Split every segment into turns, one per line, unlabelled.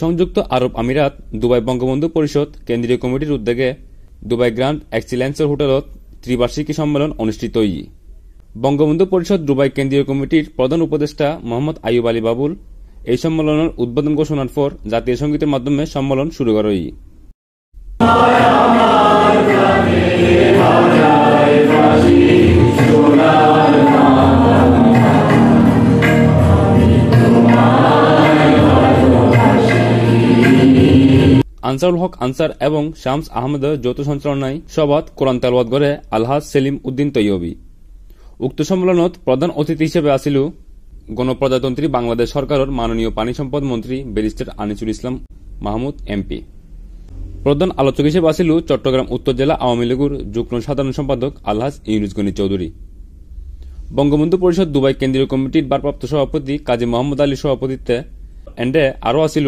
সংযুক্ত আরব আমিরাত দুবাই বঙ্গবন্ধু পরিষদ কেন্দ্রীয় কমিটির উদ্যোগে দুবাই গ্র্যান্ড এক্সিলেন্সের হোটেলত ত্রিবার্ষিকী সম্মেলন অনুষ্ঠিত ই বঙ্গবন্ধু পরিষদ দুবাই কেন্দ্রীয় কমিটির প্রধান উপদেষ্টা মোহাম্মদ আইব আলী বাবুল এই সম্মেলনের উদ্বোধন ঘোষণার পর জাতীয় সঙ্গীতের মাধ্যমে সম্মেলন শুরু ই আনসারুল হক আনসার এবং শামস আহমেদের যৌথ সঞ্চালনায় সবাদ কোরআন তেলবাদ করে আলহাজ সেলিম উদ্দিন তৈয়বী উক্ত সম্মেলনত প্রধান অতিথি হিসেবে আসিল গণপ্রজাতন্ত্রী বাংলাদেশ সরকারের মাননীয় পানি সম্পদ মন্ত্রী ব্যারিস্টার আনিসুল ইসলাম মাহমুদ এমপি প্রধান আলোচক হিসেবে আসিল চট্টগ্রাম উত্তর জেলা আওয়ামী লীগের যুগ্ম সাধারণ সম্পাদক আলহাজ গণি চৌধুরী বঙ্গবন্ধু পরিষদ দুবাই কেন্দ্রীয় কমিটির ভারপ্রাপ্ত সভাপতি কাজী মোহাম্মদ আলী সভাপতিত্বে এন্ডে আরও আসিল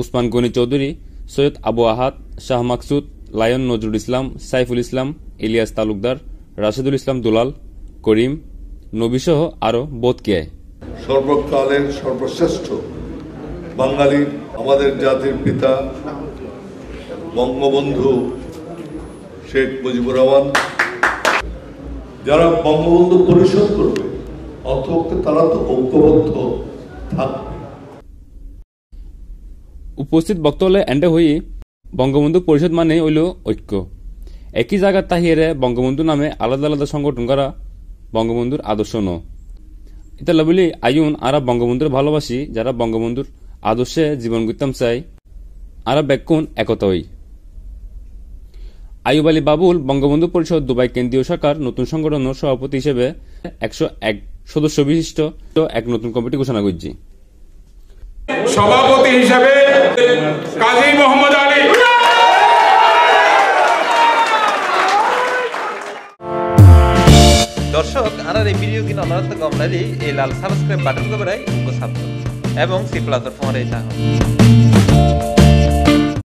উসমান গনি চৌধুরী সৈয়দ আবু আহাদ শাহ মাকসুদ লায়ন নজরুল ইসলাম সাইফুল ইসলাম ইলিয়াস তালুকদার রাশেদুল ইসলাম দুলাল করিম নবীসহ আরও বোধকিয়ায়
সর্বকালের সর্বশ্রেষ্ঠ বাঙালি আমাদের জাতির পিতা বঙ্গবন্ধু শেখ মুজিবুর রহমান যারা বঙ্গবন্ধু পরিশোধ করবে অথবা তারা তো ঐক্যবদ্ধ থাকবে
উপস্থিত বক্তলে এন্ডে হয়ে বঙ্গবন্ধু পরিষদ মানে হইল ঐক্য একই জায়গার তাহিয়ারে বঙ্গবন্ধু নামে আলাদা আলাদা সংগঠন করা বঙ্গবন্ধুর আদর্শ ন ইতালা বলি আয়ুন আরা বঙ্গবন্ধুর ভালোবাসি যারা বঙ্গবন্ধুর আদর্শে জীবন গুতাম চাই আরা ব্যাকুণ একতই আয়ুব আলী বাবুল বঙ্গবন্ধু পরিষদ দুবাই কেন্দ্রীয় শাখার নতুন সংগঠন সভাপতি হিসেবে একশো এক সদস্য বিশিষ্ট এক নতুন কমিটি ঘোষণা করছি সভাপতি হিসেবে কাজী মোহাম্মদ আলী
দর্শক আনার এই ভিডিও কিনা অনারত গমনারি এই লাল সাবস্ক্রাইব বাটন দবরাই রাই উপসাপ্ত এবং সি প্লাস এই রেখা